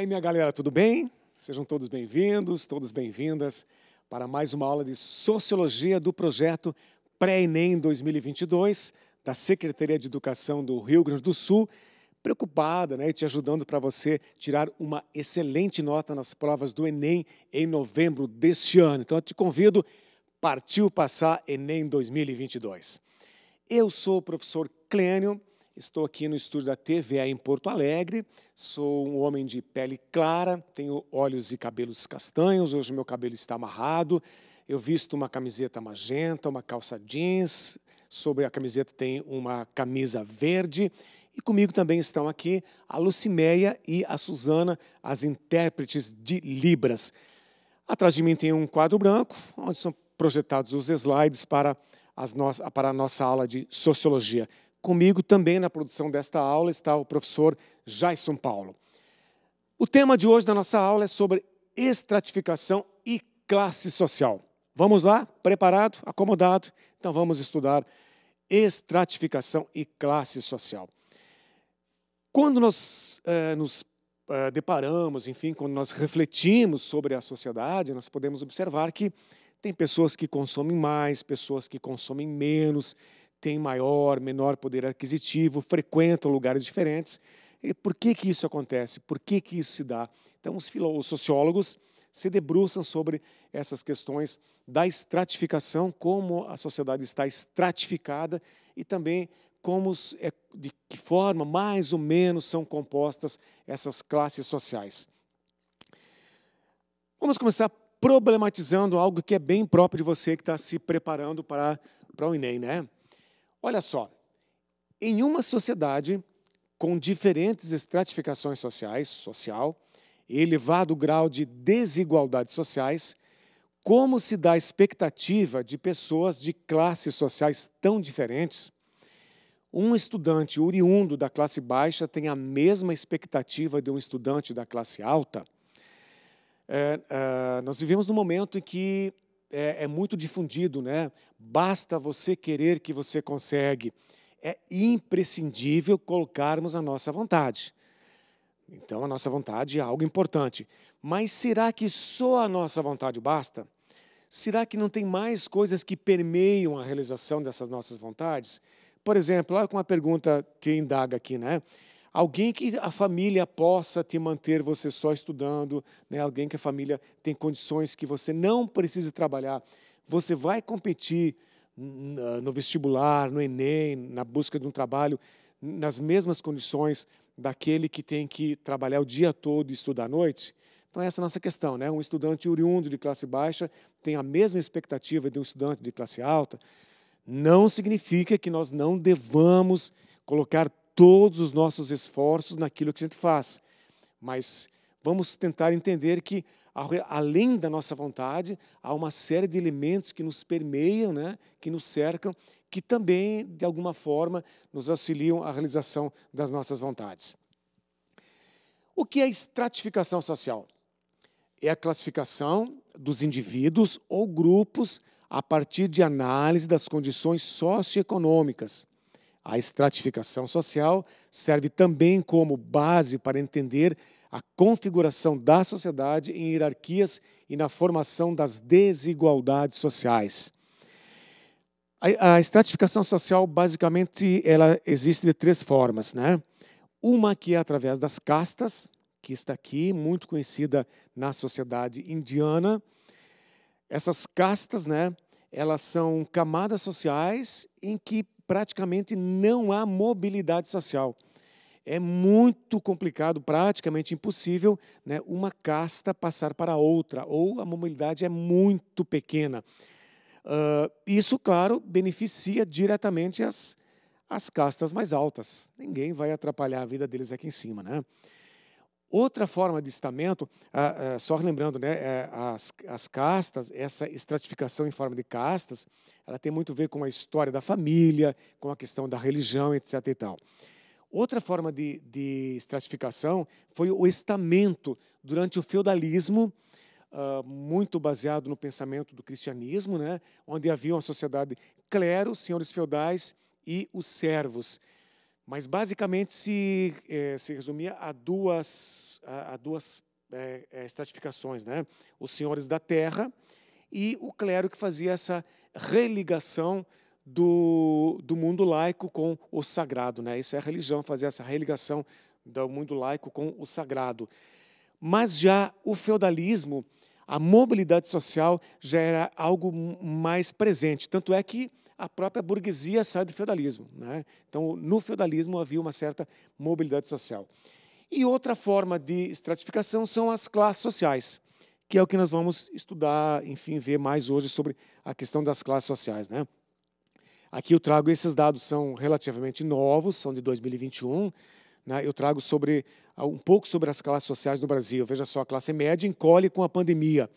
aí, minha galera, tudo bem? Sejam todos bem-vindos, todas bem-vindas para mais uma aula de Sociologia do projeto Pré-ENEM 2022 da Secretaria de Educação do Rio Grande do Sul, preocupada né, e te ajudando para você tirar uma excelente nota nas provas do Enem em novembro deste ano. Então, eu te convido, partiu passar Enem 2022. Eu sou o professor Clênio Estou aqui no estúdio da TVA em Porto Alegre. Sou um homem de pele clara, tenho olhos e cabelos castanhos. Hoje meu cabelo está amarrado. Eu visto uma camiseta magenta, uma calça jeans. Sobre a camiseta tem uma camisa verde. E comigo também estão aqui a Lucimeia e a Suzana, as intérpretes de Libras. Atrás de mim tem um quadro branco, onde são projetados os slides para, as no... para a nossa aula de Sociologia. Comigo também na produção desta aula está o professor Jason Paulo. O tema de hoje da nossa aula é sobre estratificação e classe social. Vamos lá? Preparado? Acomodado? Então vamos estudar estratificação e classe social. Quando nós eh, nos eh, deparamos, enfim, quando nós refletimos sobre a sociedade, nós podemos observar que tem pessoas que consomem mais, pessoas que consomem menos, têm maior, menor poder aquisitivo, frequentam lugares diferentes. E por que, que isso acontece? Por que, que isso se dá? Então, os, os sociólogos se debruçam sobre essas questões da estratificação, como a sociedade está estratificada e também como é, de que forma mais ou menos são compostas essas classes sociais. Vamos começar problematizando algo que é bem próprio de você que está se preparando para, para o Enem, né? Olha só, em uma sociedade com diferentes estratificações sociais, social, e elevado grau de desigualdades sociais, como se dá a expectativa de pessoas de classes sociais tão diferentes? Um estudante oriundo da classe baixa tem a mesma expectativa de um estudante da classe alta? É, é, nós vivemos num momento em que é, é muito difundido, né? Basta você querer que você consegue. É imprescindível colocarmos a nossa vontade. Então, a nossa vontade é algo importante. Mas será que só a nossa vontade basta? Será que não tem mais coisas que permeiam a realização dessas nossas vontades? Por exemplo, olha com uma pergunta que indaga aqui, né? Alguém que a família possa te manter você só estudando, né? alguém que a família tem condições que você não precise trabalhar. Você vai competir no vestibular, no Enem, na busca de um trabalho, nas mesmas condições daquele que tem que trabalhar o dia todo e estudar à noite? Então, essa é a nossa questão. Né? Um estudante oriundo de classe baixa tem a mesma expectativa de um estudante de classe alta. Não significa que nós não devamos colocar todos os nossos esforços naquilo que a gente faz, mas vamos tentar entender que, além da nossa vontade, há uma série de elementos que nos permeiam, né, que nos cercam, que também, de alguma forma, nos auxiliam à realização das nossas vontades. O que é estratificação social? É a classificação dos indivíduos ou grupos a partir de análise das condições socioeconômicas, a estratificação social serve também como base para entender a configuração da sociedade em hierarquias e na formação das desigualdades sociais. A, a estratificação social, basicamente, ela existe de três formas, né? Uma que é através das castas, que está aqui, muito conhecida na sociedade indiana. Essas castas, né, elas são camadas sociais em que praticamente não há mobilidade social. É muito complicado, praticamente impossível, né, uma casta passar para outra, ou a mobilidade é muito pequena. Uh, isso, claro, beneficia diretamente as, as castas mais altas. Ninguém vai atrapalhar a vida deles aqui em cima, né? Outra forma de estamento, ah, ah, só lembrando, né, é, as, as castas, essa estratificação em forma de castas, ela tem muito a ver com a história da família, com a questão da religião, etc. E tal. Outra forma de, de estratificação foi o estamento durante o feudalismo, ah, muito baseado no pensamento do cristianismo, né, onde havia uma sociedade clero, senhores feudais e os servos. Mas basicamente se, eh, se resumia a duas, a, a duas eh, eh, estratificações, né? Os senhores da terra e o clero que fazia essa religação do, do mundo laico com o sagrado, né? Isso é a religião, fazer essa religação do mundo laico com o sagrado. Mas já o feudalismo, a mobilidade social já era algo mais presente. Tanto é que a própria burguesia sai do feudalismo. Né? Então, no feudalismo havia uma certa mobilidade social. E outra forma de estratificação são as classes sociais, que é o que nós vamos estudar, enfim, ver mais hoje sobre a questão das classes sociais. Né? Aqui eu trago esses dados, são relativamente novos, são de 2021. Né? Eu trago sobre ah, um pouco sobre as classes sociais no Brasil. Veja só, a classe média encolhe com a pandemia.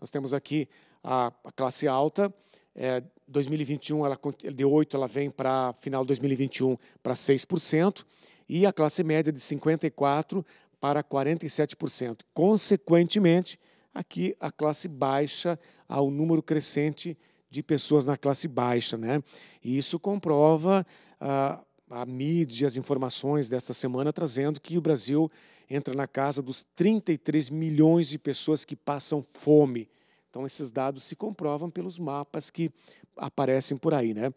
Nós temos aqui a, a classe alta, é, 2021, ela, de 8%, ela vem para final de 2021 para 6%, e a classe média de 54% para 47%. Consequentemente, aqui a classe baixa, há número crescente de pessoas na classe baixa. Né? E isso comprova a, ah, a mídia, as informações desta semana, trazendo que o Brasil entra na casa dos 33 milhões de pessoas que passam fome. Então, esses dados se comprovam pelos mapas que aparecem por aí. Né?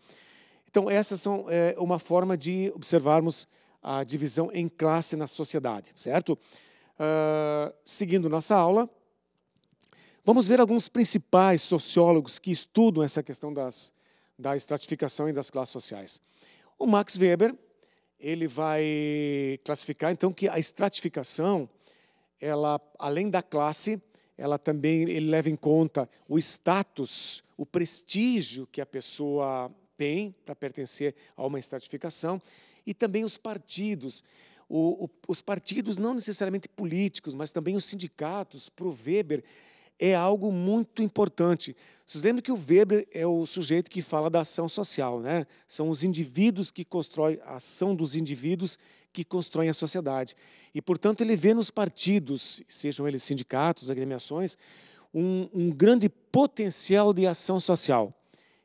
Então, essa são, é, uma forma de observarmos a divisão em classe na sociedade, certo? Uh, seguindo nossa aula, vamos ver alguns principais sociólogos que estudam essa questão das, da estratificação e das classes sociais. O Max Weber ele vai classificar então que a estratificação, ela além da classe, ela também ele leva em conta o status, o prestígio que a pessoa tem para pertencer a uma estratificação e também os partidos. O, o, os partidos não necessariamente políticos, mas também os sindicatos, para o Weber, é algo muito importante. Vocês lembram que o Weber é o sujeito que fala da ação social, né? São os indivíduos que constroem, a ação dos indivíduos que constroem a sociedade. E, portanto, ele vê nos partidos, sejam eles sindicatos, agremiações, um, um grande potencial de ação social.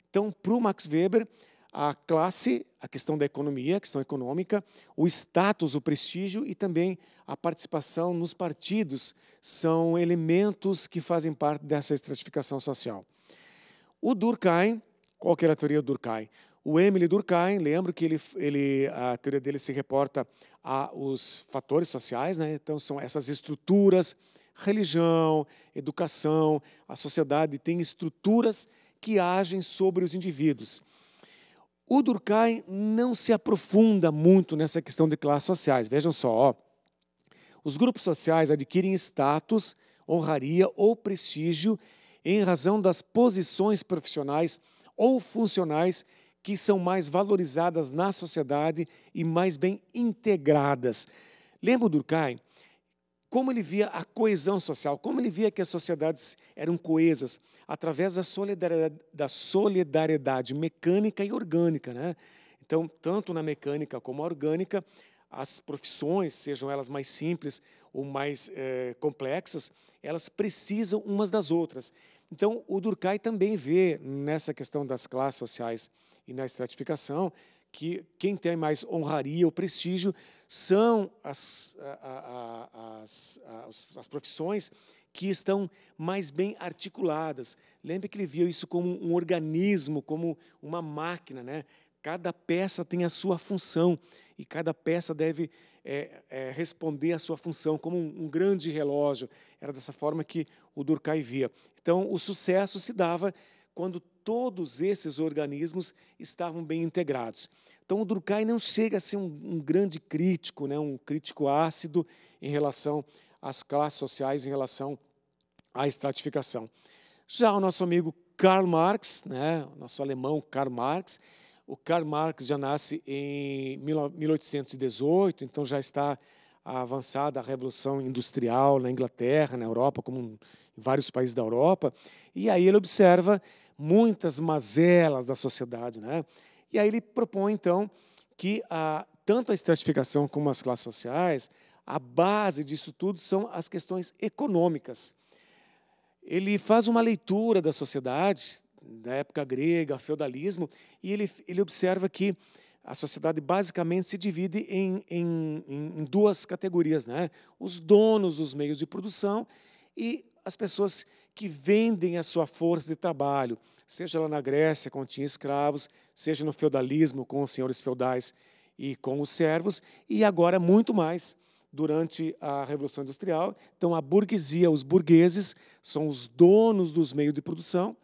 Então, para o Max Weber, a classe, a questão da economia, a questão econômica, o status, o prestígio e também a participação nos partidos são elementos que fazem parte dessa estratificação social. O Durkheim, qual que era a teoria do Durkheim? O Emily Durkheim, lembro que ele, ele, a teoria dele se reporta aos fatores sociais, né? então são essas estruturas, religião, educação, a sociedade tem estruturas que agem sobre os indivíduos. O Durkheim não se aprofunda muito nessa questão de classes sociais. Vejam só, ó. os grupos sociais adquirem status, honraria ou prestígio em razão das posições profissionais ou funcionais que são mais valorizadas na sociedade e mais bem integradas. Lembra o Durkheim como ele via a coesão social, como ele via que as sociedades eram coesas através da solidariedade, da solidariedade mecânica e orgânica. Né? Então, tanto na mecânica como na orgânica, as profissões, sejam elas mais simples ou mais é, complexas, elas precisam umas das outras. Então, o Durkheim também vê nessa questão das classes sociais e na estratificação que quem tem mais honraria ou prestígio são as, a, a, as, as, as profissões que estão mais bem articuladas. Lembre que ele viu isso como um organismo, como uma máquina, né? Cada peça tem a sua função e cada peça deve é, é, responder à sua função como um, um, grande relógio. Era dessa forma que o Durkheim via. Então, o sucesso se dava quando todos esses organismos estavam bem integrados. Então, o Durkheim não chega a ser um, um grande crítico, né, um crítico ácido em relação às classes sociais, em relação à estratificação. Já o nosso amigo Karl Marx, né, o nosso alemão Karl Marx, o Karl Marx já nasce em 1818, então já está avançada a Revolução Industrial na Inglaterra, na Europa, como em vários países da Europa. E aí ele observa muitas mazelas da sociedade. Né? E aí ele propõe, então, que a, tanto a estratificação como as classes sociais, a base disso tudo são as questões econômicas. Ele faz uma leitura da sociedade, da época grega, feudalismo, e ele, ele observa que a sociedade basicamente se divide em, em, em, duas categorias, né? Os donos dos meios de produção e as pessoas que vendem a sua força de trabalho, seja lá na Grécia, quando tinha escravos, seja no feudalismo, com os senhores feudais e com os servos, e agora muito mais durante a Revolução Industrial. Então, a burguesia, os burgueses, são os donos dos meios de produção,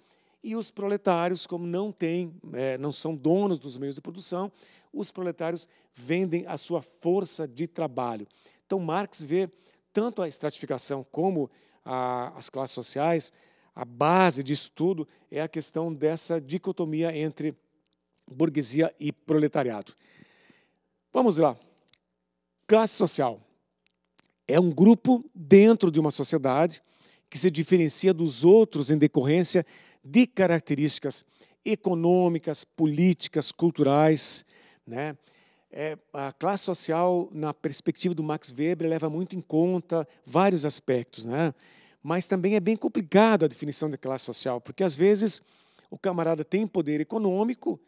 e os proletários, como não têm, é, não são donos dos meios de produção, os proletários vendem a sua força de trabalho. Então, Marx vê tanto a estratificação como a, as classes sociais, a base disso tudo é a questão dessa dicotomia entre burguesia e proletariado. Vamos lá. Classe social é um grupo dentro de uma sociedade que se diferencia dos outros em decorrência de características econômicas, políticas, culturais. Né? É, a classe social, na perspectiva do Max Weber, leva muito em conta vários aspectos. Né? mas também é bem complicado a definição de classe social, porque às vezes o camarada tem poder econômico,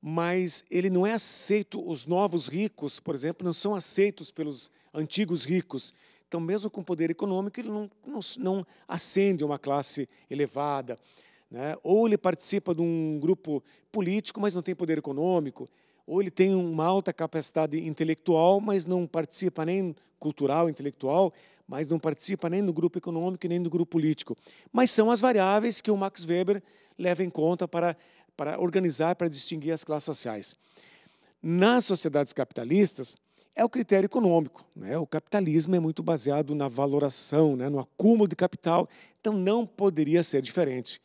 mas ele não é aceito, os novos ricos, por exemplo, não são aceitos pelos antigos ricos. Então, mesmo com poder econômico, ele não, não, não ascende uma classe elevada. Né? Ou ele participa de um grupo político, mas não tem poder econômico. Ou ele tem uma alta capacidade intelectual, mas não participa nem cultural, intelectual, mas não participa nem do grupo econômico nem do grupo político. Mas são as variáveis que o Max Weber leva em conta para, para organizar, para distinguir as classes sociais. Nas sociedades capitalistas, é o critério econômico. Né? O capitalismo é muito baseado na valoração, né? no acúmulo de capital, então não poderia ser diferente.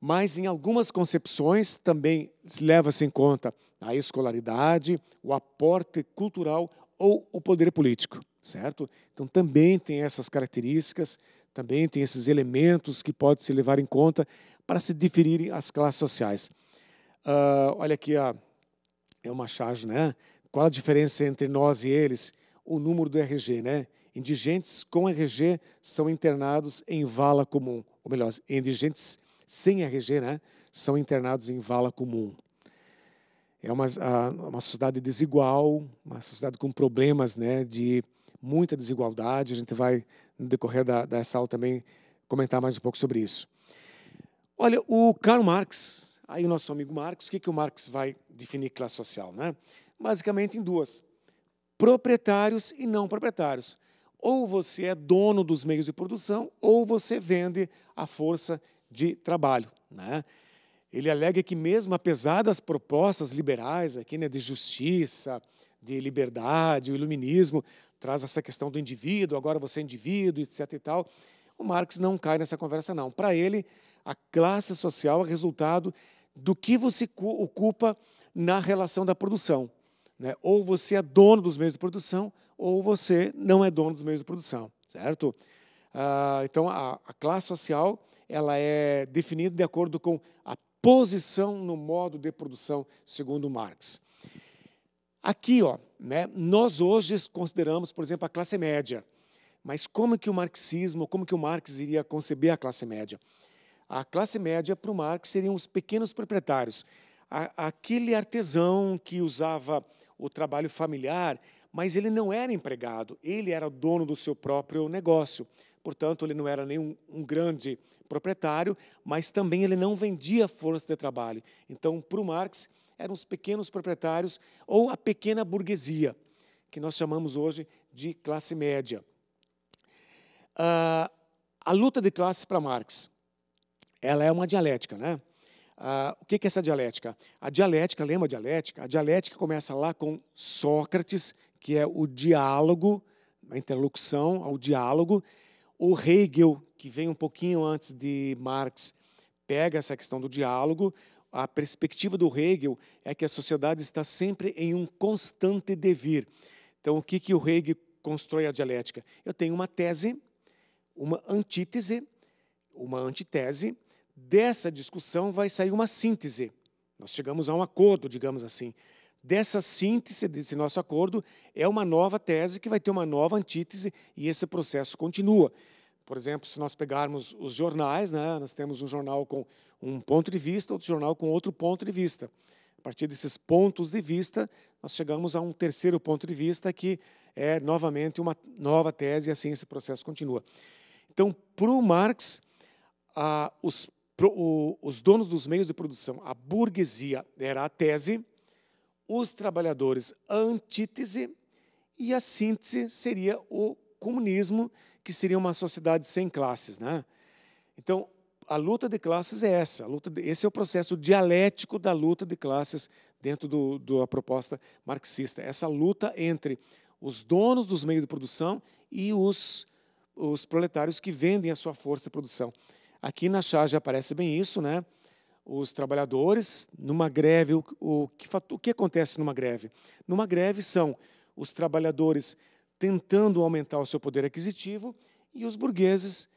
Mas em algumas concepções também leva-se em conta a escolaridade, o aporte cultural ou o poder político, certo? Então também tem essas características, também tem esses elementos que pode se levar em conta para se definirem as classes sociais. Uh, olha aqui a ah, é uma charge, né? Qual a diferença entre nós e eles? O número do RG, né? Indigentes com RG são internados em vala comum, ou melhor, indigentes sem RG, né? São internados em vala comum. É uma, uma sociedade desigual, uma sociedade com problemas né, de muita desigualdade. A gente vai, no decorrer da, da sala, também comentar mais um pouco sobre isso. Olha, o Karl Marx, aí o nosso amigo Marx, o que, que o Marx vai definir classe social? Né? Basicamente em duas: proprietários e não proprietários. Ou você é dono dos meios de produção, ou você vende a força de trabalho. Né? ele alega que, mesmo apesar das propostas liberais aqui, né, de justiça, de liberdade, o iluminismo traz essa questão do indivíduo, agora você é indivíduo, etc. e tal. O Marx não cai nessa conversa, não. Para ele, a classe social é resultado do que você ocupa na relação da produção. Né? Ou você é dono dos meios de produção, ou você não é dono dos meios de produção, certo? Ah, então, a, a classe social ela é definida de acordo com a posição no modo de produção, segundo Marx. Aqui, ó, né, nós hoje consideramos, por exemplo, a classe média. Mas como que o marxismo, como que o Marx iria conceber a classe média? A classe média para o Marx seriam os pequenos proprietários, a, aquele artesão que usava o trabalho familiar, mas ele não era empregado, ele era dono do seu próprio negócio. Portanto, ele não era nenhum um grande proprietário, mas também ele não vendia força de trabalho. Então, para o Marx, eram os pequenos proprietários ou a pequena burguesia, que nós chamamos hoje de classe média. Uh, a luta de classe para Marx, ela é uma dialética, né? Uh, o que é essa dialética? A dialética, lembra a dialética? A dialética começa lá com Sócrates, que é o diálogo, a interlocução ao diálogo. O Hegel que vem um pouquinho antes de Marx, pega essa questão do diálogo. A perspectiva do Hegel é que a sociedade está sempre em um constante devir. Então, o que, que o Hegel constrói a dialética? Eu tenho uma tese, uma antítese, uma antitese. Dessa discussão vai sair uma síntese. Nós chegamos a um acordo, digamos assim. Dessa síntese, desse nosso acordo, é uma nova tese que vai ter uma nova antítese e esse processo continua por exemplo, se nós pegarmos os jornais, né, nós temos um jornal com um ponto de vista, outro jornal com outro ponto de vista. A partir desses pontos de vista, nós chegamos a um terceiro ponto de vista, que é novamente uma nova tese, e assim esse processo continua. Então, para o Marx, os, pro, o, os donos dos meios de produção, a burguesia era a tese, os trabalhadores, a antítese, e a síntese seria o comunismo, que seria uma sociedade sem classes. Né? Então, a luta de classes é essa. luta de, esse é o processo dialético da luta de classes dentro do, do, da proposta marxista. Essa luta entre os donos dos meios de produção e os, os proletários que vendem a sua força de produção. Aqui na charge aparece bem isso, né? Os trabalhadores, numa greve, o, o, que, o que acontece numa greve? Numa greve são os trabalhadores tentando aumentar o seu poder aquisitivo e os burgueses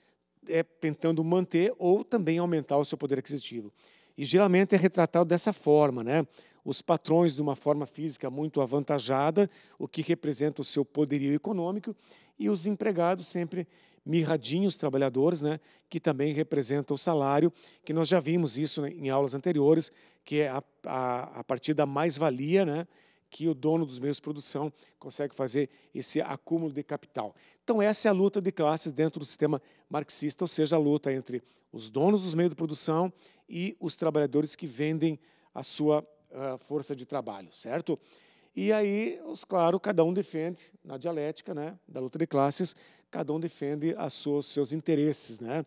é, tentando manter ou também aumentar o seu poder aquisitivo. E geralmente é retratado dessa forma, né? Os patrões de uma forma física muito avantajada, o que representa o seu poderio econômico, e os empregados sempre mirradinhos trabalhadores, né, que também representa o salário, que nós já vimos isso em aulas anteriores, que é a, a, a partir da mais-valia, né, que o dono dos meios de produção consegue fazer esse acúmulo de capital. Então, essa é a luta de classes dentro do sistema marxista, ou seja, a luta entre os donos dos meios de produção e os trabalhadores que vendem a sua uh, força de trabalho, certo? E aí, os, claro, cada um defende, na dialética né, da luta de classes, cada um defende sua, os seus interesses. Né?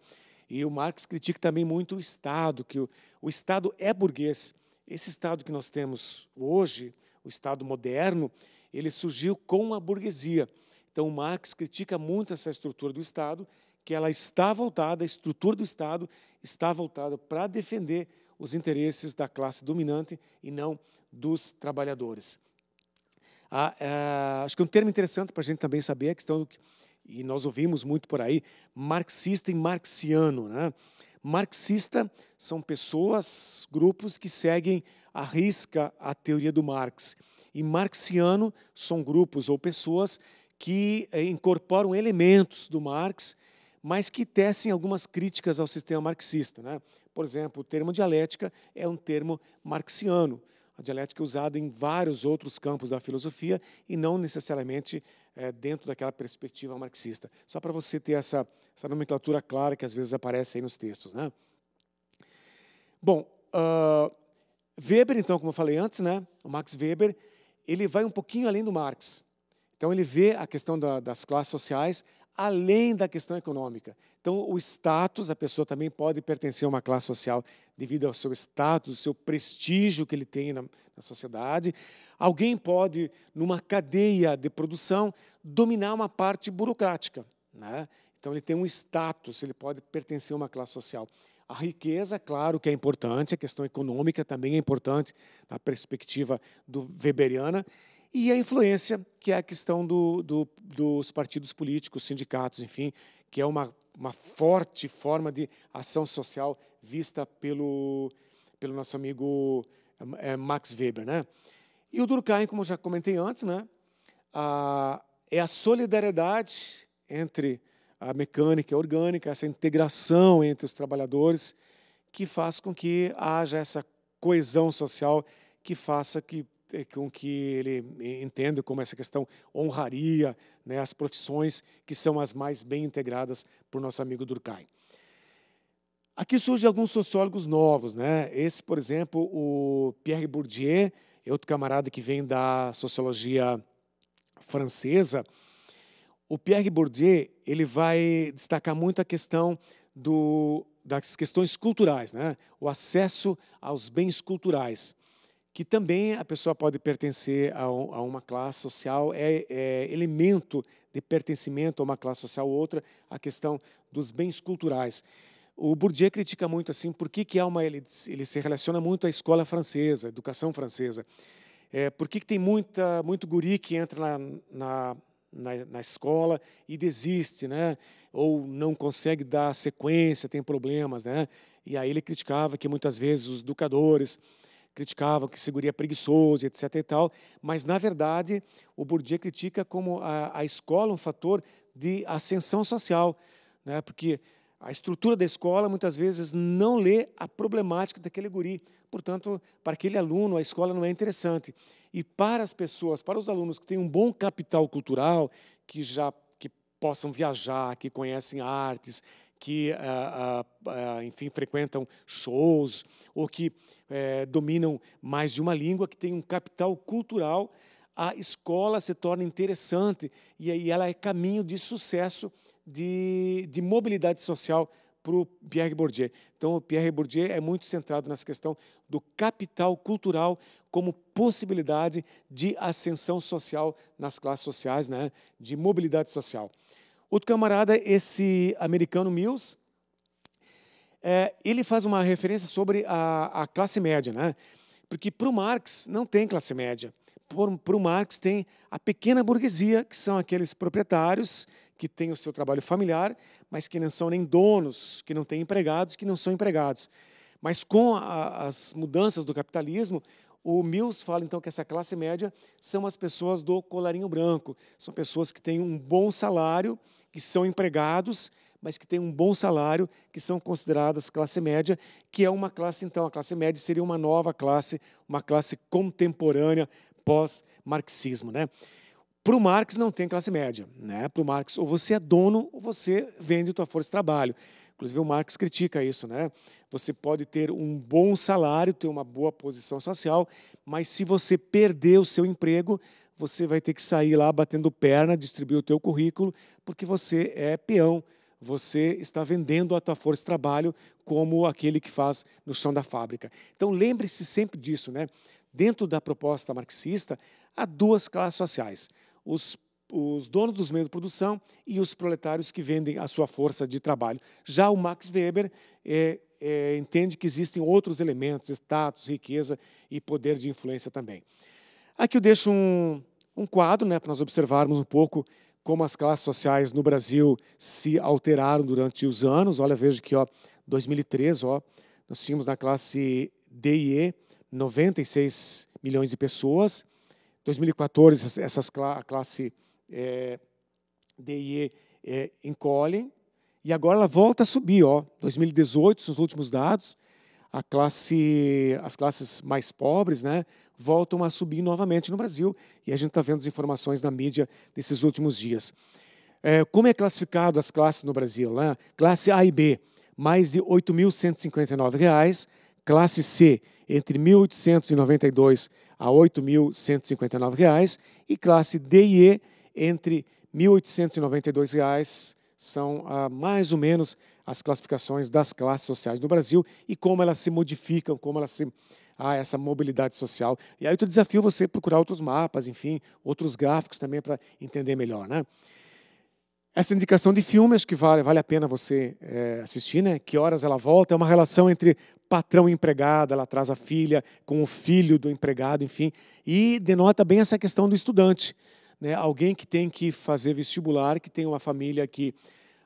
E o Marx critica também muito o Estado, que o, o Estado é burguês. Esse Estado que nós temos hoje, o Estado moderno, ele surgiu com a burguesia. Então, Marx critica muito essa estrutura do Estado, que ela está voltada, a estrutura do Estado está voltada para defender os interesses da classe dominante e não dos trabalhadores. Ah, ah, acho que um termo interessante para a gente também saber é a questão do que, e nós ouvimos muito por aí, marxista e marxiano. Né? Marxista são pessoas, grupos que seguem a risca a teoria do Marx. E marxiano são grupos ou pessoas que eh, incorporam elementos do Marx, mas que tecem algumas críticas ao sistema marxista. Né? Por exemplo, o termo dialética é um termo marxiano. A dialética é usada em vários outros campos da filosofia e não necessariamente é, dentro daquela perspectiva marxista. Só para você ter essa, essa nomenclatura clara que às vezes aparece aí nos textos. Né? Bom, uh, Weber, então, como eu falei antes, né, o Max Weber, ele vai um pouquinho além do Marx. Então, ele vê a questão da, das classes sociais além da questão econômica. Então, o status, a pessoa também pode pertencer a uma classe social devido ao seu status, ao seu prestígio que ele tem na, na sociedade. Alguém pode, numa cadeia de produção, dominar uma parte burocrática. Né? Então, ele tem um status, ele pode pertencer a uma classe social. A riqueza, claro que é importante, a questão econômica também é importante na perspectiva do Weberiana e a influência, que é a questão do, do, dos partidos políticos, sindicatos, enfim, que é uma, uma forte forma de ação social vista pelo, pelo nosso amigo é, Max Weber. Né? E o Durkheim, como já comentei antes, né? A, é a solidariedade entre a mecânica e a orgânica, essa integração entre os trabalhadores, que faz com que haja essa coesão social que faça que é, com que ele entenda como essa questão honraria né, as profissões que são as mais bem integradas por nosso amigo Durkheim. Aqui surgem alguns sociólogos novos, né? Esse, por exemplo, o Pierre Bourdieu, é outro camarada que vem da sociologia francesa. O Pierre Bourdieu ele vai destacar muito a questão do, das questões culturais, né? O acesso aos bens culturais que também a pessoa pode pertencer a, a uma classe social, é, é, elemento de pertencimento a uma classe social ou outra, a questão dos bens culturais. O Bourdieu critica muito assim, por que, que há uma, ele, ele se relaciona muito à escola francesa, à educação francesa. É, por que, que tem muita, muito guri que entra na, na na, na, escola e desiste, né? ou não consegue dar sequência, tem problemas. Né? E aí ele criticava que muitas vezes os educadores criticava que seguria preguiçoso, etc. E tal, mas, na verdade, o Bourdieu critica como a, a escola um fator de ascensão social, né? porque a estrutura da escola muitas vezes não lê a problemática daquele guri. Portanto, para aquele aluno, a escola não é interessante. E para as pessoas, para os alunos que têm um bom capital cultural, que já que possam viajar, que conhecem artes, que, ah, ah, ah, enfim, frequentam shows, ou que é, dominam mais de uma língua, que tem um capital cultural, a escola se torna interessante e aí ela é caminho de sucesso, de, de mobilidade social para o Pierre Bourdieu. Então, o Pierre Bourdieu é muito centrado nessa questão do capital cultural como possibilidade de ascensão social nas classes sociais, né? de mobilidade social. Outro camarada, esse americano Mills, é, ele faz uma referência sobre a, a classe média, né? Porque para o Marx não tem classe média. Para o Marx tem a pequena burguesia, que são aqueles proprietários que têm o seu trabalho familiar, mas que não são nem donos, que não têm empregados, que não são empregados. Mas com a, as mudanças do capitalismo, o Mills fala então que essa classe média são as pessoas do colarinho branco, são pessoas que têm um bom salário, que são empregados, mas que têm um bom salário, que são consideradas classe média, que é uma classe, então, a classe média seria uma nova classe, uma classe contemporânea pós-marxismo. Né? Para o Marx não tem classe média. Né? Para o Marx, ou você é dono ou você vende tua força de trabalho. Inclusive, o Marx critica isso, né? Você pode ter um bom salário, ter uma boa posição social, mas se você perder o seu emprego, você vai ter que sair lá batendo perna, distribuir o teu currículo, porque você é peão, você está vendendo a tua força de trabalho como aquele que faz no chão da fábrica. Então lembre-se sempre disso, né? Dentro da proposta marxista, há duas classes sociais: os, os donos dos meios de produção e os proletários que vendem a sua força de trabalho. Já o Max Weber é, é, entende que existem outros elementos, status, riqueza e poder de influência também. Aqui eu deixo um, um quadro né, para nós observarmos um pouco como as classes sociais no Brasil se alteraram durante os anos. Olha, veja que ó, 2013, ó, nós tínhamos na classe D e E 96 milhões de pessoas. 2014, essas a classe é, D e E é, encolhem. E agora ela volta a subir, ó. 2018, os últimos dados, a classe, as classes mais pobres, né, voltam a subir novamente no Brasil e a gente está vendo as informações na mídia desses últimos dias. É, como é classificado as classes no Brasil? Né? Classe A e B, mais de R$ 8.159. Classe C, entre R$ 1.892 a R$ 8.159. E classe D e E, entre R$ 1.892 reais são ah, mais ou menos as classificações das classes sociais do Brasil e como elas se modificam, como elas se a ah, essa mobilidade social. E aí eu desafio você procurar outros mapas, enfim, outros gráficos também para entender melhor, né? Essa indicação de filme, acho que vale, vale a pena você é, assistir, né? Que horas ela volta, é uma relação entre patrão e empregada, ela traz a filha com o filho do empregado, enfim, e denota bem essa questão do estudante, né? Alguém que tem que fazer vestibular, que tem uma família que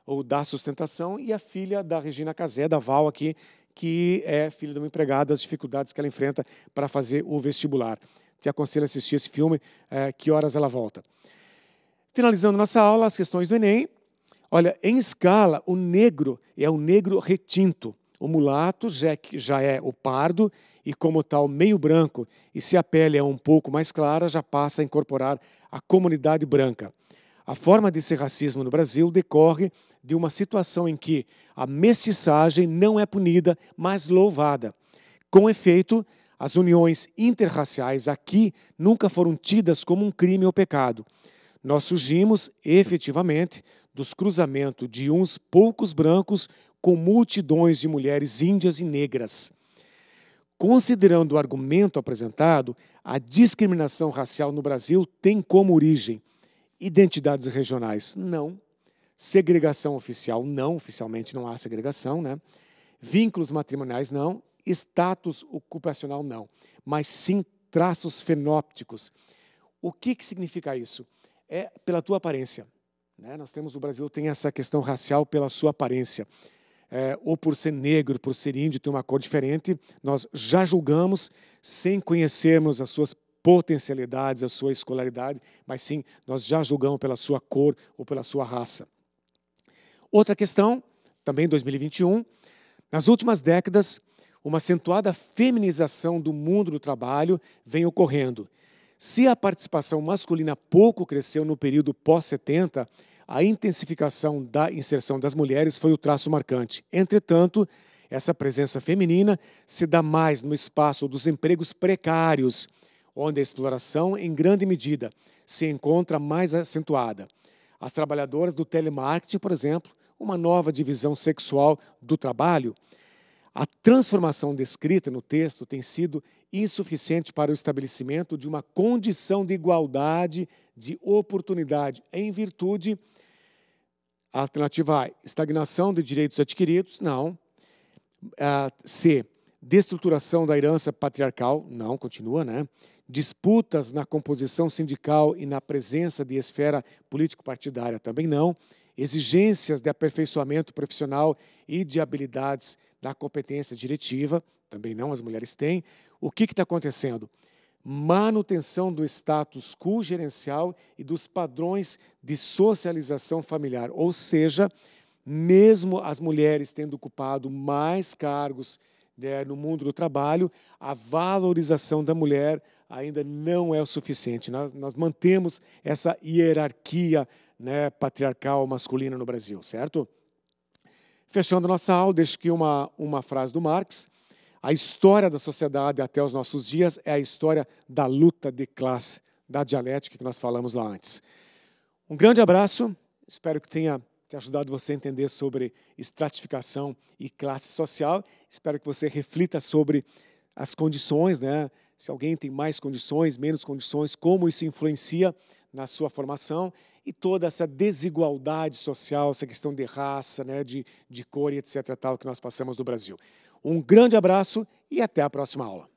ou dá sustentação, e a filha da Regina Casé, da Val aqui, que é filha de uma empregada, as dificuldades que ela enfrenta para fazer o vestibular. Te aconselho a assistir esse filme, é, que horas ela volta. Finalizando nossa aula, as questões do Enem. Olha, em escala, o negro é o negro retinto. O mulato já é, é o pardo e, como tal, meio branco. E se a pele é um pouco mais clara, já passa a incorporar a comunidade branca. A forma desse racismo no Brasil decorre de uma situação em que a mestiçagem não é punida, mas louvada. Com efeito, as uniões interraciais aqui nunca foram tidas como um crime ou pecado. Nós surgimos, efetivamente, dos cruzamentos de uns poucos brancos com multidões de mulheres índias e negras. Considerando o argumento apresentado, a discriminação racial no Brasil tem como origem identidades regionais? Não segregação oficial, não, oficialmente não há segregação, né? Vínculos matrimoniais, não. Status ocupacional, não. Mas sim traços fenópticos. O que, que significa isso? É pela tua aparência. Né? Nós temos, o Brasil tem essa questão racial pela sua aparência. É, ou por ser negro, por ser índio, ter uma cor diferente, nós já julgamos sem conhecermos as suas potencialidades, a sua escolaridade, mas sim, nós já julgamos pela sua cor ou pela sua raça. Outra questão, também 2021, nas últimas décadas, uma acentuada feminização do mundo do trabalho vem ocorrendo. Se a participação masculina pouco cresceu no período pós-70, a intensificação da inserção das mulheres foi o traço marcante. Entretanto, essa presença feminina se dá mais no espaço dos empregos precários, onde a exploração, em grande medida, se encontra mais acentuada. As trabalhadoras do telemarketing, por exemplo, uma nova divisão sexual do trabalho, a transformação descrita no texto tem sido insuficiente para o estabelecimento de uma condição de igualdade de oportunidade, em virtude a alternativa A, estagnação de direitos adquiridos, não. C, destruturação da herança patriarcal, não, continua, né? Disputas na composição sindical e na presença de esfera político-partidária, também não exigências de aperfeiçoamento profissional e de habilidades da competência diretiva, também não as mulheres têm. O que está acontecendo? Manutenção do status quo gerencial e dos padrões de socialização familiar, ou seja, mesmo as mulheres tendo ocupado mais cargos né, no mundo do trabalho, a valorização da mulher ainda não é o suficiente. Nós, nós mantemos essa hierarquia né, patriarcal masculina no Brasil, certo? Fechando nossa aula, deixo aqui uma, uma frase do Marx. A história da sociedade até os nossos dias é a história da luta de classe, da dialética que nós falamos lá antes. Um grande abraço, espero que tenha ter ajudado você a entender sobre estratificação e classe social. Espero que você reflita sobre as condições, né? Se alguém tem mais condições, menos condições, como isso influencia na sua formação e toda essa desigualdade social, essa questão de raça, né, de, de cor e etc. tal que nós passamos no Brasil. Um grande abraço e até a próxima aula.